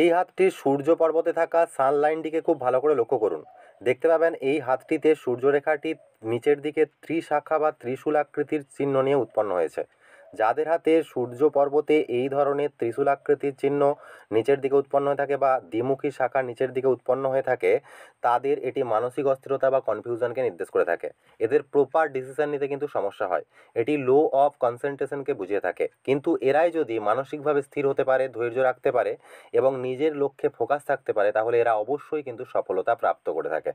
এই হাতটি সূর্য পর্বতে থাকা সান লাইনটিকে খুব ভালো করে লক্ষ্য করুন দেখতে পাবেন এই হাতটিতে সূর্যরেখাটি নিচের দিকে ত্রিশাখা বা ত্রিশূল আকৃতির চিহ্ন নিয়ে উৎপন্ন হয়েছে যাদের হাতে সূর্য পর্বতে এই ধরনের ত্রিশূলাকৃতির চিহ্ন নিচের দিকে উৎপন্ন হয়ে থাকে বা দ্বিমুখী শাখা নিচের দিকে উৎপন্ন হয়ে থাকে তাদের এটি মানসিক অস্থিরতা বা কনফিউশনকে নির্দেশ করে থাকে এদের প্রপার ডিসিশন নিতে কিন্তু সমস্যা হয় এটি লো অফ কনসেন্ট্রেশনকে বুঝিয়ে থাকে কিন্তু এরাই যদি মানসিকভাবে স্থির হতে পারে ধৈর্য রাখতে পারে এবং নিজের লক্ষ্যে ফোকাস থাকতে পারে তাহলে এরা অবশ্যই কিন্তু সফলতা প্রাপ্ত করে থাকে